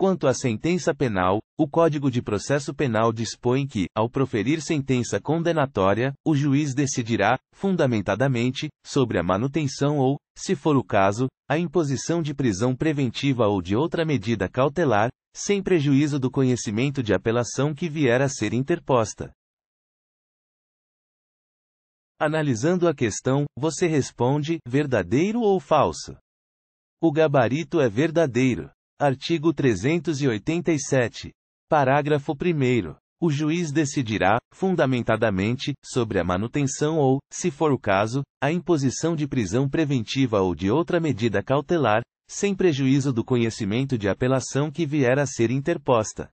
Quanto à sentença penal, o Código de Processo Penal dispõe que, ao proferir sentença condenatória, o juiz decidirá, fundamentadamente, sobre a manutenção ou, se for o caso, a imposição de prisão preventiva ou de outra medida cautelar, sem prejuízo do conhecimento de apelação que vier a ser interposta. Analisando a questão, você responde: verdadeiro ou falso? O gabarito é verdadeiro. Artigo 387. Parágrafo 1. O juiz decidirá, fundamentadamente, sobre a manutenção ou, se for o caso, a imposição de prisão preventiva ou de outra medida cautelar, sem prejuízo do conhecimento de apelação que vier a ser interposta.